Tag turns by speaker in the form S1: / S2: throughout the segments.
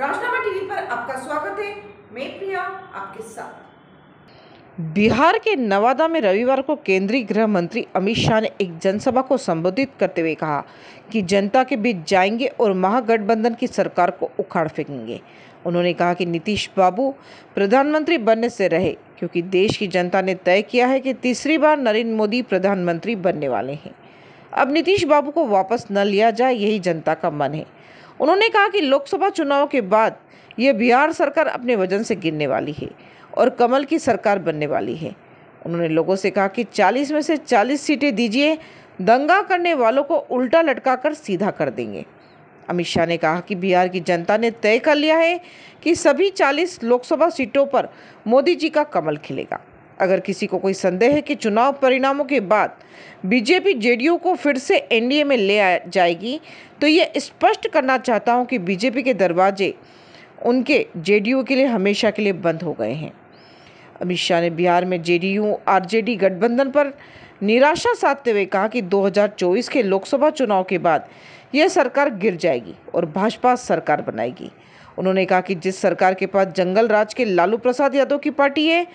S1: राजनामा TV पर आपका स्वागत है मैं प्रिया आपके साथ बिहार के नवादा में रविवार को केंद्रीय गृह मंत्री अमित शाह ने एक जनसभा को संबोधित करते हुए कहा कि जनता के बीच जाएंगे और महागठबंधन की सरकार को उखाड़ फेंकेंगे उन्होंने कहा कि नीतीश बाबू प्रधानमंत्री बनने से रहे क्योंकि देश की जनता ने तय किया है कि तीसरी बार नरेंद्र मोदी प्रधानमंत्री बनने वाले हैं अब नीतीश बाबू को वापस न लिया जाए यही जनता का मन है उन्होंने कहा कि लोकसभा चुनाव के बाद ये बिहार सरकार अपने वजन से गिरने वाली है और कमल की सरकार बनने वाली है उन्होंने लोगों से कहा कि 40 में से 40 सीटें दीजिए दंगा करने वालों को उल्टा लटका कर सीधा कर देंगे अमित शाह ने कहा कि बिहार की जनता ने तय कर लिया है कि सभी 40 लोकसभा सीटों पर मोदी जी का कमल खिलेगा अगर किसी को कोई संदेह है कि चुनाव परिणामों के बाद बीजेपी जेडीयू को फिर से एनडीए में ले आ जाएगी तो ये स्पष्ट करना चाहता हूँ कि बीजेपी के दरवाजे उनके जेडीयू के लिए हमेशा के लिए बंद हो गए हैं अमित शाह ने बिहार में जेडीयू आरजेडी गठबंधन पर निराशा साधते हुए कहा कि 2024 के लोकसभा चुनाव के बाद यह सरकार गिर जाएगी और भाजपा सरकार बनाएगी उन्होंने कहा कि जिस सरकार के पास जंगल राज के लालू प्रसाद यादव की पार्टी है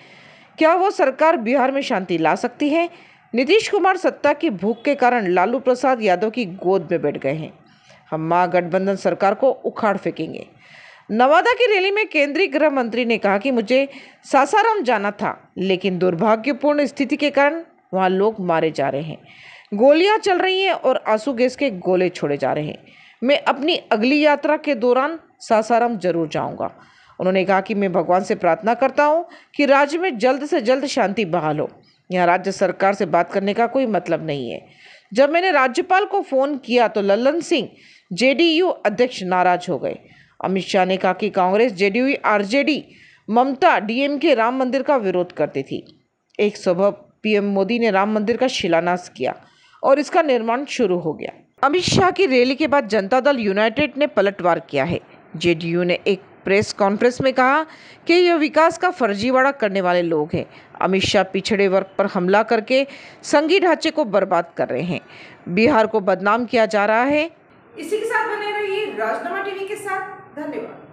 S1: क्या वो सरकार बिहार में शांति ला सकती है नीतीश कुमार सत्ता की भूख के कारण लालू प्रसाद यादव की गोद में बैठ गए हैं हम महागठबंधन सरकार को उखाड़ फेंकेंगे नवादा की रैली में केंद्रीय गृह मंत्री ने कहा कि मुझे सासाराम जाना था लेकिन दुर्भाग्यपूर्ण स्थिति के कारण वहाँ लोग मारे जा रहे हैं गोलियाँ चल रही हैं और आंसू गैस के गोले छोड़े जा रहे हैं मैं अपनी अगली यात्रा के दौरान सासाराम जरूर जाऊँगा उन्होंने कहा कि मैं भगवान से प्रार्थना करता हूँ कि राज्य में जल्द से जल्द शांति बहाल हो यहाँ राज्य सरकार से बात करने का कोई मतलब नहीं है जब मैंने राज्यपाल को फ़ोन किया तो लल्लन सिंह जेडीयू अध्यक्ष नाराज हो गए अमित शाह ने कहा कि कांग्रेस जेडीयू आरजेडी ममता डीएमके राम मंदिर का विरोध करती थी एक सुबह पीएम मोदी ने राम मंदिर का शिलान्यास किया और इसका निर्माण शुरू हो गया अमित शाह की रैली के बाद जनता दल यूनाइटेड ने पलटवार किया है जेडीयू ने एक प्रेस कॉन्फ्रेंस में कहा कि यह विकास का फर्जीवाड़ा करने वाले लोग हैं अमित शाह पिछड़े वर्ग पर हमला करके संगी ढांचे को बर्बाद कर रहे हैं बिहार को बदनाम किया जा रहा है इसी के साथ बने रहिए राजनामा टीवी के साथ धन्यवाद